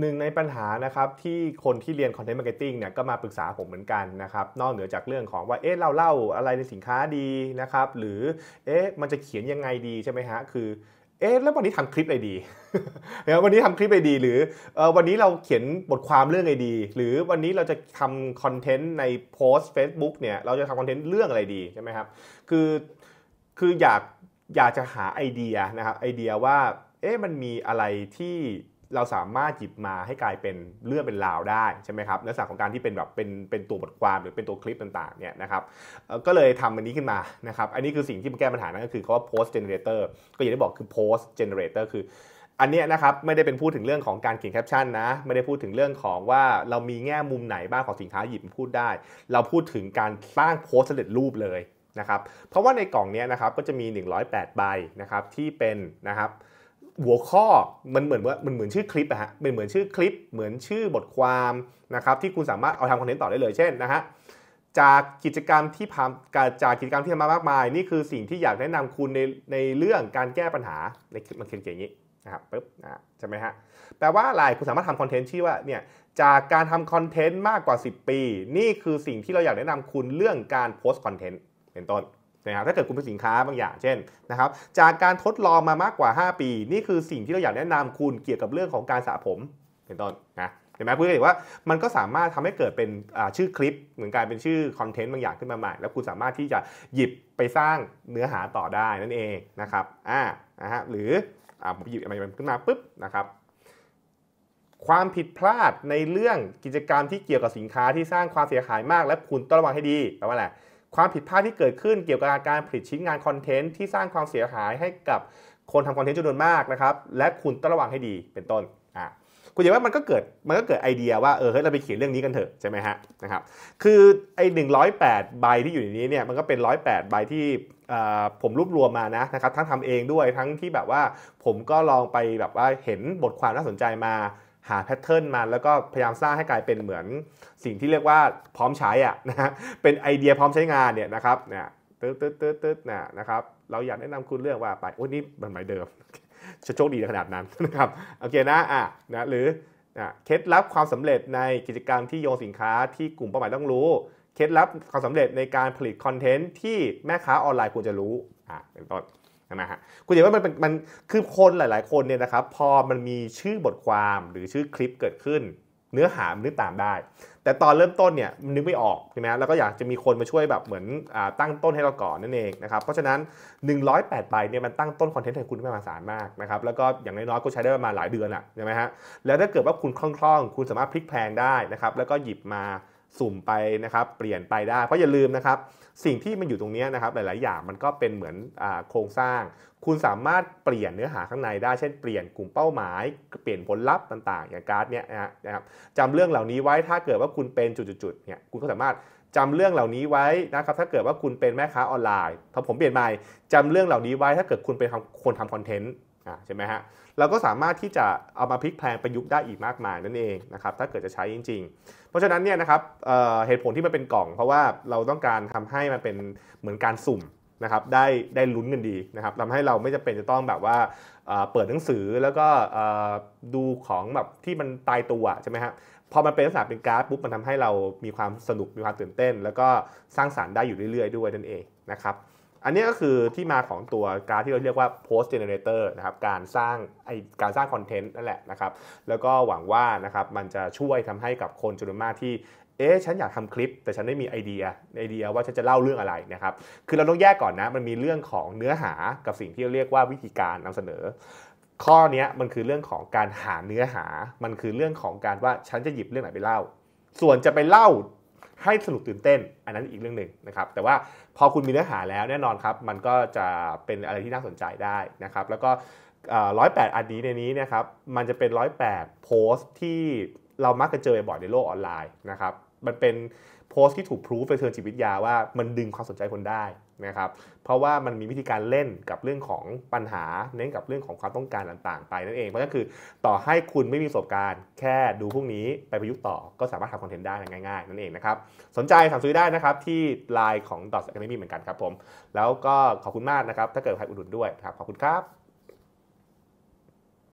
หนึ่งในปัญหานะครับที่คนที่เรียนคอนเทนต์มาร์เก็ตติ้งเนี่ยก็มาปรึกษาผมเหมือนกันนะครับ นอกเหนือจากเรื่องของว่าเอ๊ะเราเล่าอะไรในสินค้าดีนะครับหรือเอ๊ะมันจะเขียนยังไงดีใช่ไหมฮะคือเอ๊ะแล้ววันนี้ทำคลิปอะไรดีนะวันนี้ทำคลิปอะไรดี หรือวันนี้เราเขียนบทความเรื่องอะไรดี หรือวันนี้เราจะทำคอนเทนต์ในโพสต์ Facebook เนี่ยเราจะทำคอนเทนต์เรื่องอะไรดีใช่ไหมครับคือคืออยากอยากจะหาไอเดียนะครับไอเดียว่าเอ๊ะมันมีอะไรที่เราสามารถหยิบมาให้กลายเป็นเรื่องเป็นราวได้ใช่ไหมครับลักษณะของการที่เป็นแบบเป็นเป็นตัวบทความหรือเป็นตัวคลิปต่างๆเนี่ยนะครับก็เลยทำอันนี้ขึ้นมานะครับอันนี้คือสิ่งที่มันแก้ปัญหานั่นก็คือเขาว่า post generator ก็อย่างที่บอกคือ post generator คือ อันนี้นะครับไม่ได้เป็นพูดถึงเรื่องของการเขียนแคปชั่นนะไม่ได้พูดถึงเรื่องของว่าเรามีแง่มุมไหนบ้างของสินค้าหยิบพูดได้ เราพูดถึงการสร้างโพสต์สร็จรูปเลยนะครับเพราะว่าในกล่องนี้นะครับก็จะมี 108 ใบนะครับที่เป็นนะครับหัวข้อมันเหมือนว่ามันเหมือนชื่อคลิปอะฮะเป็นเหมือนชื่อคลิปเหมือนชื่อบทความนะครับที่คุณสามารถเอาทำคอนเทนต์ต่อได้เลย เช่นนะฮะจากกิจกรรมที่ผ่านจากกิจกรรมที่ทำมามากมายนี่คือสิ่งที่อยากแนะนำคุณในในเรื่องการแก้ปัญหาในมันเขียนอย่างนี้นะครับปึ๊บนะใช่ไหมฮะแปลว่าอะไรคุณสามารถทำคอนเทนต์ที่ว่าเนี่ยจากการทำคอนเทนต์มากกว่า 10 ปี นี่คือสิ่งที่เราอยากแนะนำคุณเรื่องการโพสต์คอนเทนต์เป็นต้นนะครับถ้าเกิดคุณเป็นสินค้าบางอย่างเช่นนะครับ จากการทดลองมามากกว่า 5 ปีนี่คือสิ่งที่เราอยากแนะนำคุณเกี่ยวกับเรื่องของการสระผมเป็นต้นนะเห็นไหมพุณก็นว่า มันก็สามารถทำให้เกิดเป็นชื่อคลิป เหมือนกายเป็นชื่อคอนเทนต์บางอย่างขึ้นมาใหม่ แล้วคุณสามารถที่จะหยิบไปสร้างเนื้อหาต่อได้นั่นเองนะครับอ่านะฮะหรืออผมหยิบอะไรขึ้นมาปุ๊บนะครับความผิดพลาดในเรื่องกิจกรรมที่เกี่ยวกับสินค้าที่สร้างความเสียหายมากและคุณต้องระวังให้ดีแปลว่าอะไรความผิดพลาดที่เกิดขึ้นเกี่ยวกับการผลิตชิ้นงานคอนเทนต์ที่สร้างความเสียหายให้กับคนทำคอนเทนต์จำนวนมากนะครับและคุณต้องระวังให้ดีเป็นต้นอ่ะคุณอย่าว่ามันก็เกิดมันก็เกิดไอเดียว่าเออเฮ้ยเราไปเขียนเรื่องนี้กันเถอะใช่ไหมฮะนะครับคือไอ้หนึ่งร้อยแปดใบที่อยู่ในนี้เนี่ยมันก็เป็นร้อยแปดใบที่ผมรวบรวมมานะนะครับทั้งทำเองด้วยทั้งที่แบบว่าผมก็ลองไปแบบว่าเห็นบทความน่าสนใจมาหาแพทเทิร์นมาแล้วก็พยายามสร้างให้กลายเป็นเหมือนสิ่งที่เรียกว่าพร้อมใช้อะนะฮะเป็นไอเดียพร้อมใช้งานเนี่ยนะครับเนี่ยตึ๊ดตึ๊ดตึ๊ดตึ๊ดนะนะครับเราอยากแนะนำคุณเรื่องว่าไปโอ้นี่มันหมายเดิมจะโชคดีขนาดนั้นนะครับโอเคนะอ่ะนะหรือเคล็ดลับความสำเร็จในกิจกรรมที่โยงสินค้าที่กลุ่มเป้าหมายต้องรู้ เคล็ดลับความสำเร็จในการผลิตคอนเทนต์ที่แม่ค้าออนไลน์ควรจะรู้อ่ะเป็นต้นนะฮะคุณเห็นว่ามันเป็นมันคือคนหลาย ๆคนเนี่ยนะครับพอมันมีชื่อบทความหรือชื่อคลิปเกิดขึ้น เนื้อหามันนึกตามได้ แต่ตอนเริ่มต้นเนี่ยมันนึกไม่ออกใช่ไหมแล้วก็อยากจะมีคนมาช่วยแบบเหมือนอตั้งต้นให้เราก่อนนั่นเองนะครับเพราะฉะนั้น 108ใบเนี่ยมันตั้งต้นคอนเทนต์ให้คุณได้มหาศาลมากนะครับแล้วก็อย่างน้อยๆก็ใช้ได้ประมาณหลายเดือนอะใช่ไหมฮะแล้วถ้าเกิดว่าคุณคล่องๆ คุณสามารถพลิกแพลงได้นะครับแล้วก็หยิบมาสุ่มไปนะครับเปลี่ยนไปได้เพราะอย่าลืมนะครับสิ่งที่มันอยู่ตรงนี้นะครับหลาย ๆ อย่างมันก็เป็นเหมือนอโครงสร้าง คุณสามารถเปลี่ยนเนื้อหาข้างในได้เช่นเปลี่ยนกลุ่มเป้าหมาย เปลี่ยนผลลัพธ์ต่างๆอย่างการ์ดเนี่ยนะครับจำเรื่องเหล่านี้ไว้ถ้าเกิดว่าคุณเป็นจุดๆเนี่ยคุณก็สามารถจำเรื่องเหล่านี้ไว้นะครับถ้าเกิดว่าคุณเป็นแม่ค้าออนไลน์พอผมเปลี่ยนใหม่จำเรื่องเหล่านี้ไว้ถ้าเกิดคุณเป็นคนทำคอนเทนต์ใช่ไหมฮะ เราก็สามารถที่จะเอามาพลิกแพลงประยุกต์ได้อีกมากมายนั่นเองนะครับ ถ้าเกิดจะใช้จริงๆเพราะฉะนั้นเนี่ยนะครับเเหตุผลที่มันเป็นกล่อง เพราะว่าเราต้องการทำให้มันเป็นเหมือนการสุ่มนะครับ ได้ได้ลุ้นกันดีนะครับทำให้เราไม่จะเป็นจะต้องแบบว่าเปิดหนังสือแล้วก็ดูของแบบที่มันตายตัวใช่ไหมฮะ พอมันเป็นลักษณะเป็นการ์ดปุ๊บมันทำให้เรามีความสนุกมีความตื่นเต้น แล้วก็สร้างสารรค์ได้อยู่เรื่อยๆด้วยนั่นเองนะครับอันนี้ก็คือที่มาของตัวการที่เราเรียกว่า post generator นะครับการสร้างไอการสร้างคอนเทนต์นั่นแหละนะครับแล้วก็หวังว่านะครับมันจะช่วยทำให้กับคนจำนวนมากที่เอ๊ะฉันอยากทำคลิป แต่ฉันไม่มีไอเดียไอเดียว่าฉันจะเล่าเรื่องอะไรนะครับคือเราต้องแยกก่อนนะมันมีเรื่องของเนื้อหากับสิ่งที่เราเรียกว่าวิธีการนำเสนอ ข้อนี้มันคือเรื่องของการหาเนื้อหา มันคือเรื่องของการว่าฉันจะหยิบเรื่องไหนไปเล่า ส่วนจะไปเล่าให้สนุกตื่นเต้นอันนั้นอีกเรื่องหนึ่งนะครับแต่ว่าพอคุณมีเนื้อหาแล้วแน่นอนครับมันก็จะเป็นอะไรที่น่าสนใจได้นะครับแล้วก็ร้อยแปดอันนี้ในนี้นะครับมันจะเป็นร้อยแปดโพสต์ที่เรามักจะเจอบ่อยในโลกออนไลน์นะครับมันเป็นโพสต์ที่ถูกพรูฟในเชิงจิตวิทยาว่ามันดึงความสนใจคนได้นะครับ เพราะว่ามันมีวิธีการเล่นกับเรื่องของปัญหาเน้นกับเรื่องของความต้องการต่างๆไปนั่นเอง เพราะก็คือต่อให้คุณไม่มีประสบการณ์แค่ดูพวกนี้ไปประยุกต์ต่อ ก็สามารถทำคอนเทนต์ได้ง่าย ๆ นั่นเองนะครับ สนใจสั่งซื้อได้นะครับที่ไลน์ของดอทแอน d e มีเหมือนกันครับผม แล้วก็ขอบคุณมากนะครับ ถ้าเกิดใครอุดหนุนด้วยครับ ขอบคุณครับ